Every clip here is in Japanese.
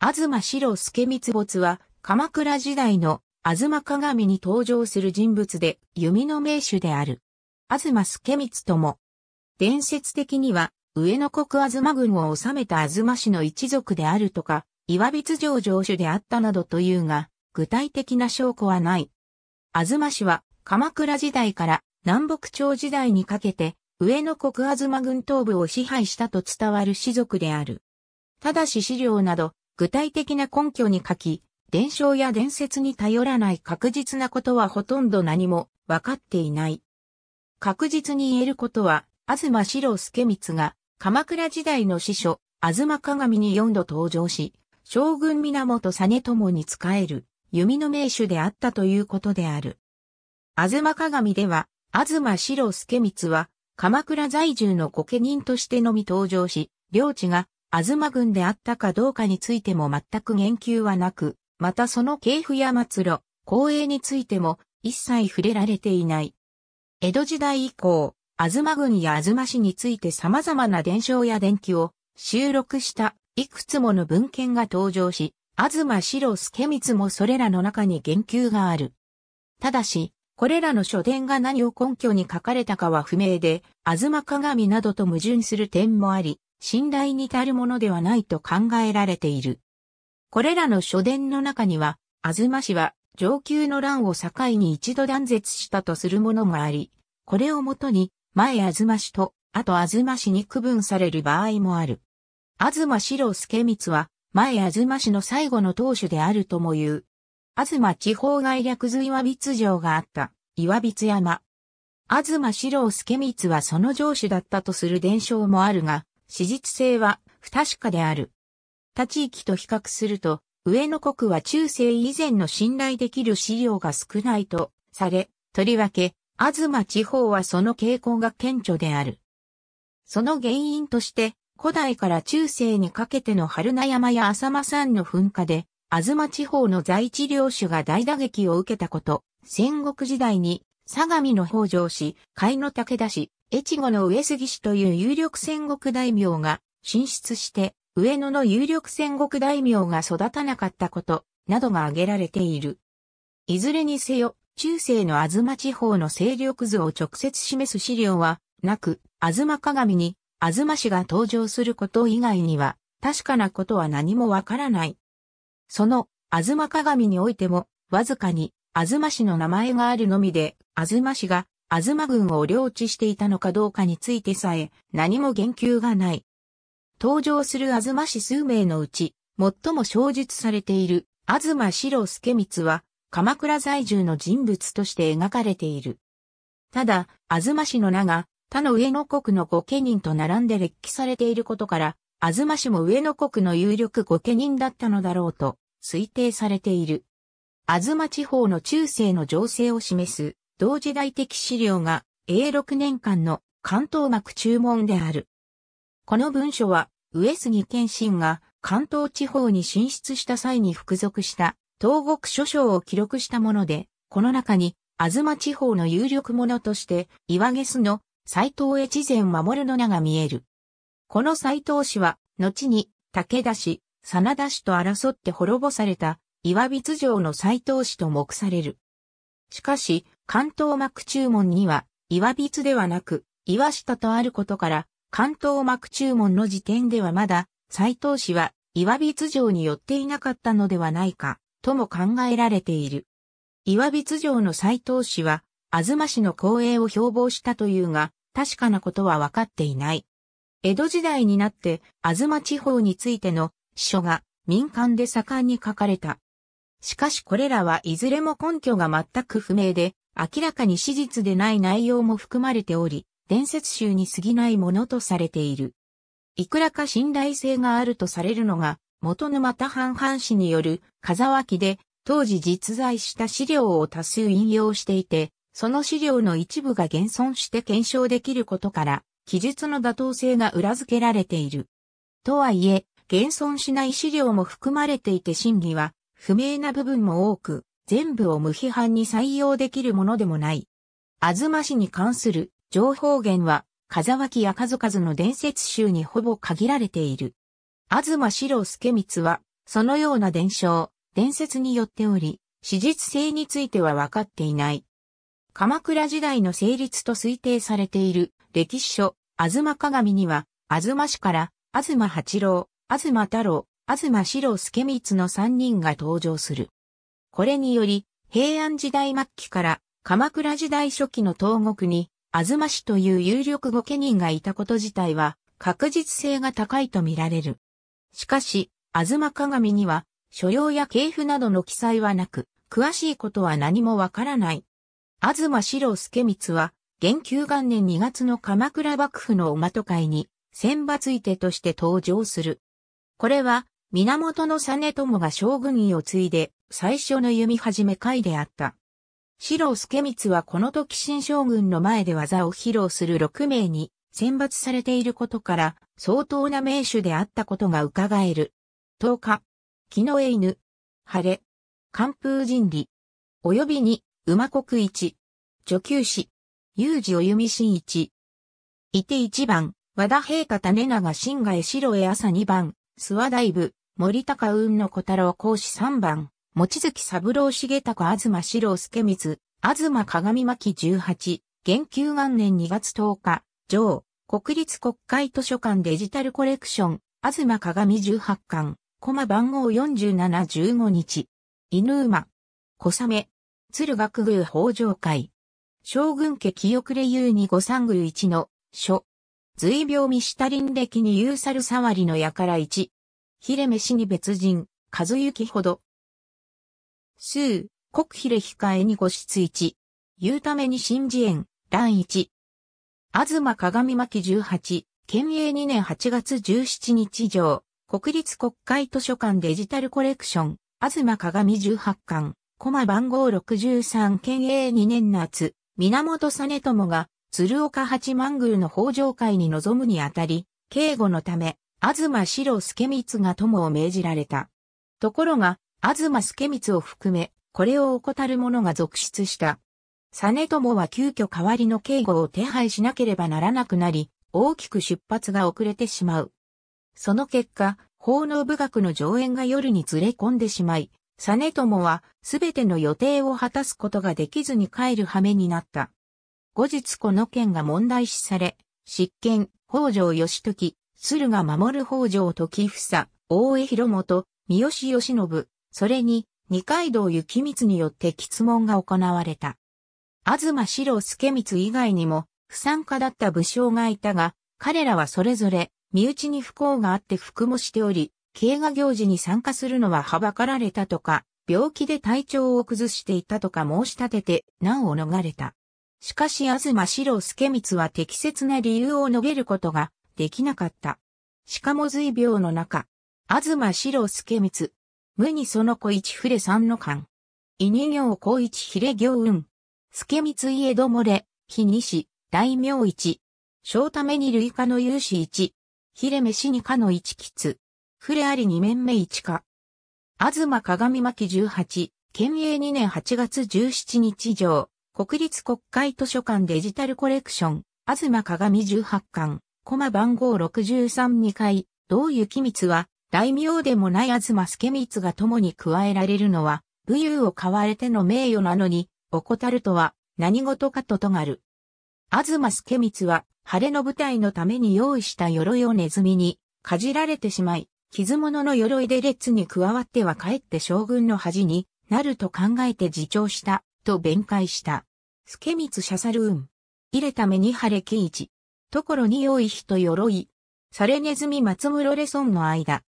東白助光没は、鎌倉時代の東鏡に登場する人物で、弓の名手である。東助光とも、伝説的には、上野国東軍を治めた東氏の一族であるとか、岩筆城城主であったなどというが、具体的な証拠はない。東氏は、鎌倉時代から南北朝時代にかけて、上野国東軍東部を支配したと伝わる氏族である。ただし資料など、具体的な根拠に書き、伝承や伝説に頼らない確実なことはほとんど何も分かっていない。確実に言えることは、東四郎助光が、鎌倉時代の師書、東鏡に4度登場し、将軍源実朝に仕える、弓の名手であったということである。東鏡では、東四郎助光は、鎌倉在住の御家人としてのみ登場し、領地が東軍であったかどうかについても全く言及はなく、またその系譜や末路、公営についても一切触れられていない。江戸時代以降、東軍や東市について様々な伝承や伝記を収録したいくつもの文献が登場し、東白助光もそれらの中に言及がある。ただし、これらの書伝が何を根拠に書かれたかは不明で、東鏡などと矛盾する点もあり、信頼に足るものではないと考えられている。これらの書伝の中には、東氏は上級の乱を境に一度断絶したとするものがあり、これをもとに、前東氏と、後東氏に区分される場合もある。東四郎助光は、前東氏の最後の当主であるとも言う。東地方外略図岩筆城があった、岩筆山。東四郎助光はその上司だったとする伝承もあるが、史実性は不確かである。他地域と比較すると、上野国は中世以前の信頼できる資料が少ないとされ、とりわけ、東地方はその傾向が顕著である。その原因として、古代から中世にかけての春名山や浅間山の噴火で、東地方の在地領主が大打撃を受けたこと、戦国時代に相模の北条氏、甲斐の武田氏、越後の上杉氏という有力戦国大名が進出して、上野の有力戦国大名が育たなかったこと、などが挙げられている。いずれにせよ、中世の東地方の勢力図を直接示す資料は、なく、東鏡に、東氏が登場すること以外には、確かなことは何もわからない。その、東鏡においても、わずかに、東氏の名前があるのみで、東氏が東軍を領地していたのかどうかについてさえ何も言及がない。登場する東氏数名のうち、最も小述されている東白助光は、鎌倉在住の人物として描かれている。ただ、東氏の名が他の上野国の御家人と並んで列記されていることから、東氏も上野国の有力御家人だったのだろうと推定されている。東地方の中世の情勢を示す同時代的資料が A6 年間の関東幕注文である。この文書は、上杉謙信が関東地方に進出した際に付属した東国諸将を記録したもので、この中に、東地方の有力者として、岩下須の斎藤越前守の名が見える。この斎藤氏は、後に武田氏、真田氏と争って滅ぼされた、岩筆城の斎藤氏と目される。しかし、関東幕注文には、岩筆ではなく、岩下とあることから、関東幕注文の時点ではまだ、斎藤氏は岩筆城に寄っていなかったのではないか、とも考えられている。岩筆城の斎藤氏は、東氏の公営を標榜したというが、確かなことは分かっていない。江戸時代になって、東地方についての史書が民間で盛んに書かれた。しかしこれらはいずれも根拠が全く不明で、明らかに史実でない内容も含まれており、伝説集に過ぎないものとされている。いくらか信頼性があるとされるのが、元沼田藩藩士による風脇で、当時実在した資料を多数引用していて、その資料の一部が現存して検証できることから、記述の妥当性が裏付けられている。とはいえ、現存しない資料も含まれていて真偽は不明な部分も多く、全部を無批判に採用できるものでもない。あずま市に関する情報源は、風脇や数々の伝説集にほぼ限られている。あずま四郎助光は、そのような伝承、伝説によっており、史実性については分かっていない。鎌倉時代の成立と推定されている歴史書、あずま鏡には、あずま氏から、あずま八郎、あずま太郎、あずま四郎助光の三人が登場する。これにより、平安時代末期から鎌倉時代初期の東国に、あずま氏という有力御家人がいたこと自体は、確実性が高いと見られる。しかし、あずま鏡には、所要や系譜などの記載はなく、詳しいことは何もわからない。あずま四郎助光は、元久元年2月の鎌倉幕府のおまと会に、選抜いてとして登場する。これは、源の実朝が将軍位を継いで、最初の弓始め会であった。四郎助光はこの時新将軍の前で技を披露する6名に選抜されていることから、相当な名手であったことが伺える。10日、木の絵犬、晴れ、寒風人理、及びに、馬国一、女給士、有事お弓新一。いて1番、和田陛下種長新外白へ朝2番、諏訪大部、森高雲の小太郎講師3番、望月三郎重高東四郎助光、東鏡巻18、元久元年2月10日、上、国立国会図書館デジタルコレクション、東鏡18巻、コマ番号4715日、犬馬、小雨、鶴学宮法上会、将軍家清暮優に五三宮一の、書、随病見下林歴に有猿触りのやから一、ひれめしに別人、和幸ほど。数、国ひれ控えにご出一。言うために新次元、乱一。東鏡巻十八、県営二年八月十七日上、国立国会図書館デジタルコレクション、東鏡十八巻、コマ番号六十三県営二年夏、源実朝が、鶴岡八幡宮の法上会に臨むにあたり、警護のため、東白助光が友を命じられた。ところが、東助光を含め、これを怠る者が続出した。実友は急遽代わりの警護を手配しなければならなくなり、大きく出発が遅れてしまう。その結果、奉納部学の上演が夜にずれ込んでしまい、実友はすべての予定を果たすことができずに帰る羽目になった。後日この件が問題視され、執権、北条義時、駿河守る北条時房、大江広元、三好義信、それに二階堂幸光によって質問が行われた。東四郎助光以外にも不参加だった武将がいたが、彼らはそれぞれ身内に不幸があって服もしており、経賀行事に参加するのははばかられたとか、病気で体調を崩していたとか申し立てて難を逃れた。しかし東四郎助光は適切な理由を述べることができなかった。しかも随病の中、東白助光、無にその子一触三の間。異二行高一比例行運。助光家どもれ、非西、大名一。小ために類化の有志一。比例飯にかの一吉。触れあり二面目一か。東鏡巻十八、県営二年八月十七日上、国立国会図書館デジタルコレクション、東鏡十八巻。コマ番号63 2回、同雪光は、大名でもない東助光が共に加えられるのは、武勇を買われての名誉なのに、怠るとは、何事かととがる。東助光は、晴れの舞台のために用意した鎧をネズミに、かじられてしまい、傷物の鎧で列に加わっては帰って将軍の恥になると考えて自重した、と弁解した。助光ャサルーン。入れた目に晴れ喜一。ところに用意人鎧。されねずみ松室レソンの間。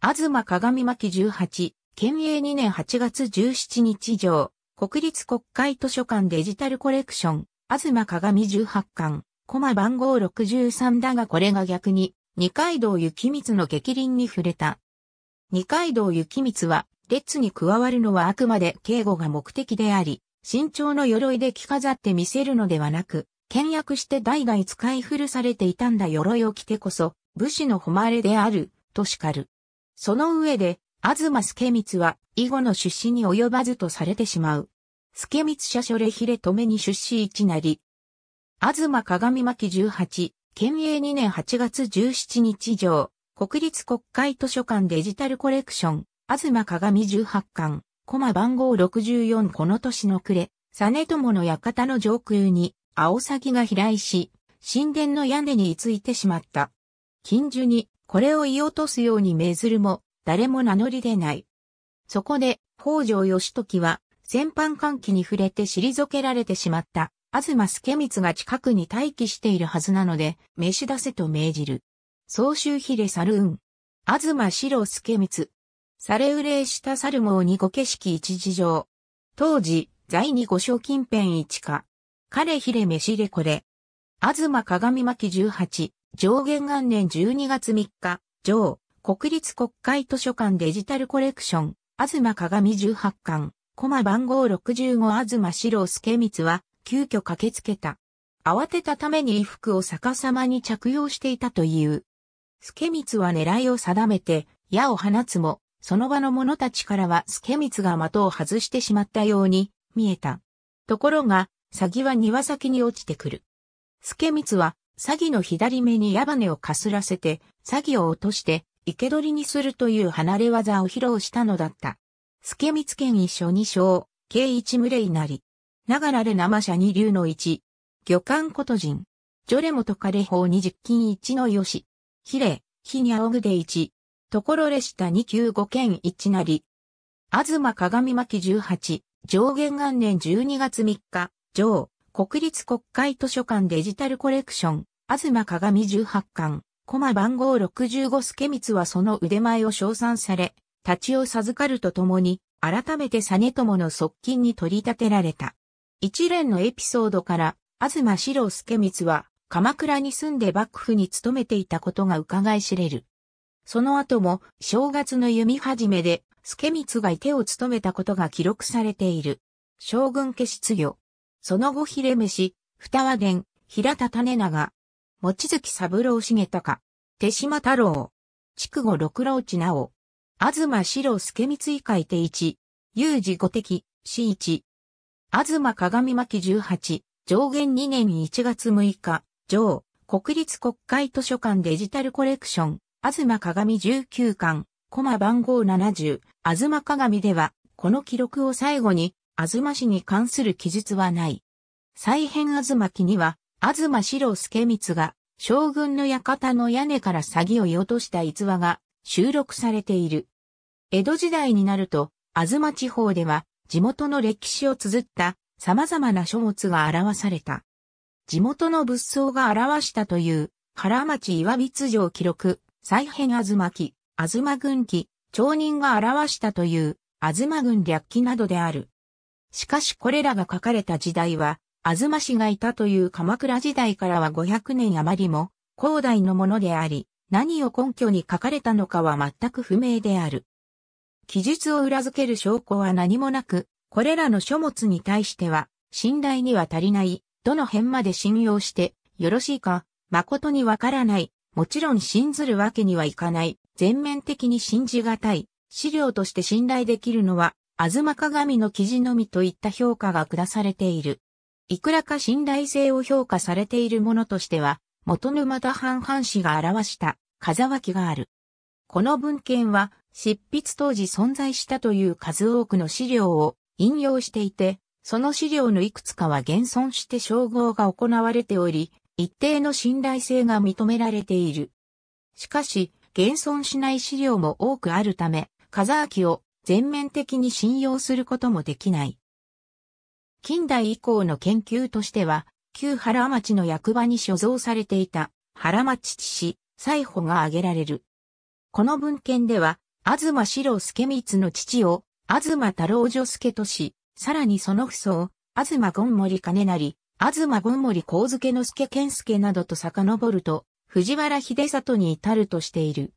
あずま鏡巻18、県営2年8月17日上、国立国会図書館デジタルコレクション、あずま鏡18巻、コマ番号63だがこれが逆に、二階堂幸光の激鱗に触れた。二階堂幸光は、列に加わるのはあくまで警護が目的であり、身長の鎧で着飾って見せるのではなく、倹約して代々使い古されていたんだ鎧を着てこそ、武士の誉れである、と叱る。その上で、東助光は、以後の出資に及ばずとされてしまう。助光社書れひれ止めに出資一なり。東鏡巻18、県営2年8月17日上、国立国会図書館デジタルコレクション、東鏡18巻、コマ番号64この年の暮れ、実友の館の上空に、アオサギが飛来し、神殿の屋根に居ついてしまった。近所にこれを言い落とすように命ずるも、誰も名乗り出ない。そこで、北条義時は、戦犯歓喜に触れて退けられてしまった。東助光が近くに待機しているはずなので、召し出せと命じる。総集うん。猿ず東白助光。されうれした猿号にご景色一事情。当時、在に御賞近辺一か。彼ひれ飯でこれ。あずま鏡巻18、上限元年12月3日、上、国立国会図書館デジタルコレクション、あずま鏡18巻、コマ番号65あずま四郎助光は、急遽駆けつけた。慌てたために衣服を逆さまに着用していたという。助光は狙いを定めて、矢を放つも、その場の者たちからは助光が的を外してしまったように、見えた。ところが、詐欺は庭先に落ちてくる。助光は、詐欺の左目に矢羽をかすらせて、詐欺を落として、生け捕りにするという離れ技を披露したのだった。助光剣一緒二章、計一群れなり。ながられ生者二流の一。魚館こと人。ジョレモと彼法二十金一のよし。比例、比におぐで一。ところれした二九五剣一なり。あずま鏡巻十八、上限元年十二月三日、上、国立国会図書館デジタルコレクション、東鏡十八巻、コマ番号六十五助光はその腕前を称賛され、立ちを授かるとともに、改めて実友の側近に取り立てられた。一連のエピソードから、東四郎助光は、鎌倉に住んで幕府に勤めていたことが伺い知れる。その後も、正月の弓始めで、助光がいてを務めたことが記録されている。将軍家失業、その後ヒレ飯、二和伝、平田種長。望月三郎重隆。手島太郎。筑後六郎地直。東四郎助光会定一。有事五敵、C1。東鏡巻十八、上限二年一月六日、上、国立国会図書館デジタルコレクション、東鏡十九巻、駒番号70、東鏡では、この記録を最後に、東氏に関する記述はない。再編東記には、東白助光が将軍の館の屋根から詐欺を落とした逸話が収録されている。江戸時代になると、東地方では地元の歴史を綴った様々な書物が表された。地元の仏像が表したという原町岩筆城記録、再編あずま記、あずま軍記、町人が表したという、あずま軍略記などである。しかしこれらが書かれた時代は、東氏がいたという鎌倉時代からは500年余りも、広大のものであり、何を根拠に書かれたのかは全く不明である。記述を裏付ける証拠は何もなく、これらの書物に対しては、信頼には足りない、どの辺まで信用してよろしいか、誠にわからない、もちろん信ずるわけにはいかない、全面的に信じがたい、資料として信頼できるのは、東鏡の記事のみといった評価が下されている。いくらか信頼性を評価されているものとしては、元沼田藩藩士が表した風脇がある。この文献は、執筆当時存在したという数多くの資料を引用していて、その資料のいくつかは現存して称号が行われており、一定の信頼性が認められている。しかし、現存しない資料も多くあるため、風明を全面的に信用することもできない。近代以降の研究としては、旧原町の役場に所蔵されていた原町知事、裁捕が挙げられる。この文献では、東四郎助光の父を、東太郎女助とし、さらにその父祖東権森兼成、東権森光介之助健介などと遡ると、藤原秀里に至るとしている。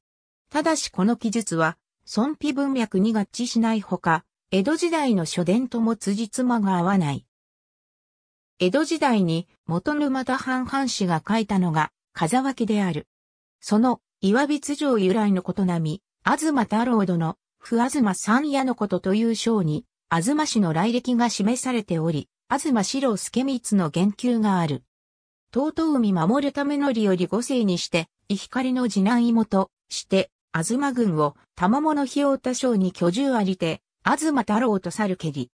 ただしこの記述は、孫否文脈に合致しないほか、江戸時代の書伝とも辻褄が合わない。江戸時代に元沼田藩藩士が書いたのが風脇である。その岩筆城由来のことなみ、東太郎殿、不東三夜のことという章に、東氏の来歴が示されており、東四郎助光の言及がある。遠海守るための利より五世にして、光の次男妹、して、東軍を、玉物日用多将に居住ありて、東太郎と去るけり。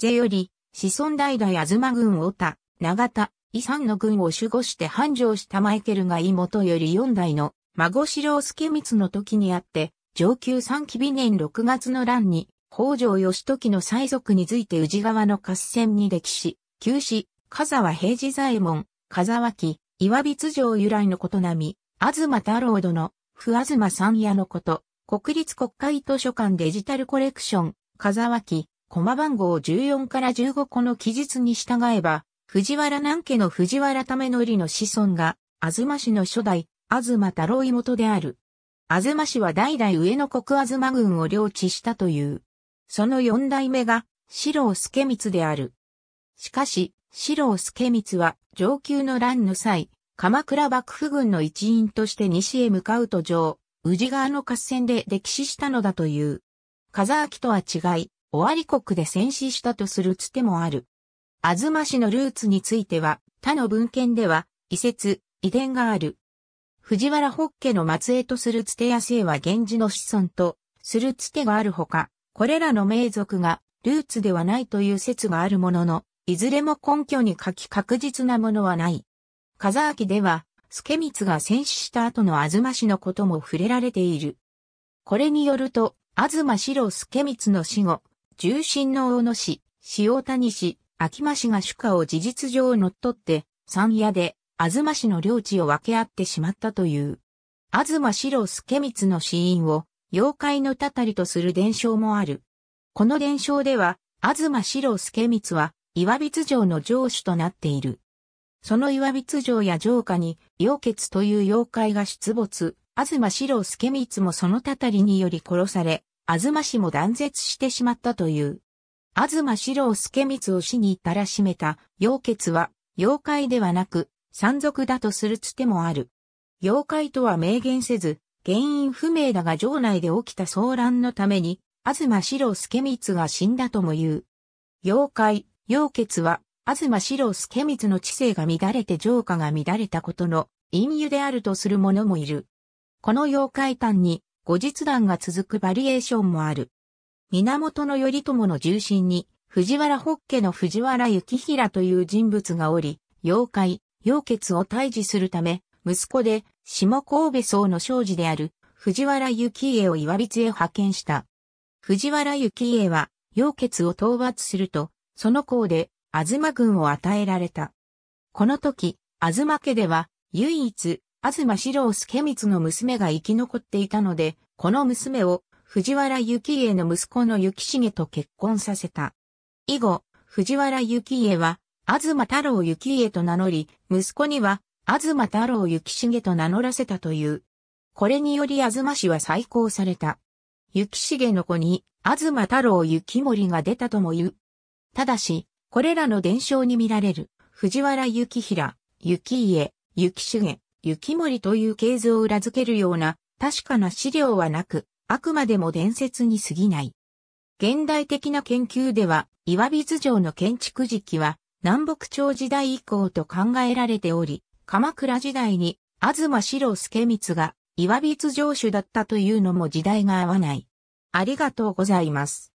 是より、子孫代々東軍をた、長田、遺産の軍を守護して繁盛したマイケルが妹より四代の、孫四郎助光の時にあって、上級三期美年六月の乱に、北条義時の最速について宇治川の合戦に歴史、旧市、風沢平治左衛門、風脇、岩筆城由来のことなみ、東太郎殿、ず妻三夜のこと、国立国会図書館デジタルコレクション、風脇、駒番号14から15個の記述に従えば、藤原南家の藤原為めの子孫が、ま氏の初代、ま太郎妹である。ま氏は代々上野国ま軍を領地したという。その四代目が、四郎助光である。しかし、四郎助光は上級の乱の際、鎌倉幕府軍の一員として西へ向かう途上、宇治川の合戦で溺死したのだという。風明とは違い、尾張国で戦死したとするつてもある。あずま氏のルーツについては、他の文献では、遺説、遺伝がある。藤原北家の末裔とするつてや姓は源氏の子孫と、するつてがあるほか、これらの名族が、ルーツではないという説があるものの、いずれも根拠に書き確実なものはない。風明では、助光が戦死した後の東氏のことも触れられている。これによると、東郎助光の死後、重臣の大野氏、塩谷氏、秋間氏が主家を事実上乗っ取って、山野で、東氏の領地を分け合ってしまったという。東郎助光の死因を、妖怪のたたりとする伝承もある。この伝承では、東郎助光は、岩筆城の城主となっている。その岩櫃城や城下に、溶血という妖怪が出没、東四郎助光もそのたたりにより殺され、東氏も断絶してしまったという。東四郎助光を死に至らしめた、溶血は、妖怪ではなく、山賊だとするつてもある。妖怪とは明言せず、原因不明だが城内で起きた騒乱のために、東四郎助光が死んだとも言う。妖怪、妖血は、東四郎助光の知性が乱れて浄化が乱れたことの隠喩であるとする者もいる。この妖怪譚に、後日談が続くバリエーションもある。源頼朝の重臣に、藤原北家の藤原幸平という人物がおり、妖怪、妖血を退治するため、息子で、下神戸僧の庄司である、藤原幸家を岩立へ派遣した。藤原幸家は、妖血を討伐すると、その功で、東軍を与えられた。この時、東家では、唯一、東四郎助光の娘が生き残っていたので、この娘を、藤原幸家の息子の幸重と結婚させた。以後、藤原幸家は、東太郎幸家と名乗り、息子には、東太郎幸重と名乗らせたという。これにより東氏は再興された。幸重の子に、東太郎幸森が出たとも言う。ただし、これらの伝承に見られる、藤原幸平、幸家、幸重、幸森という系図を裏付けるような確かな資料はなく、あくまでも伝説に過ぎない。現代的な研究では、岩水城の建築時期は南北朝時代以降と考えられており、鎌倉時代に東四郎助光が岩筆城主だったというのも時代が合わない。ありがとうございます。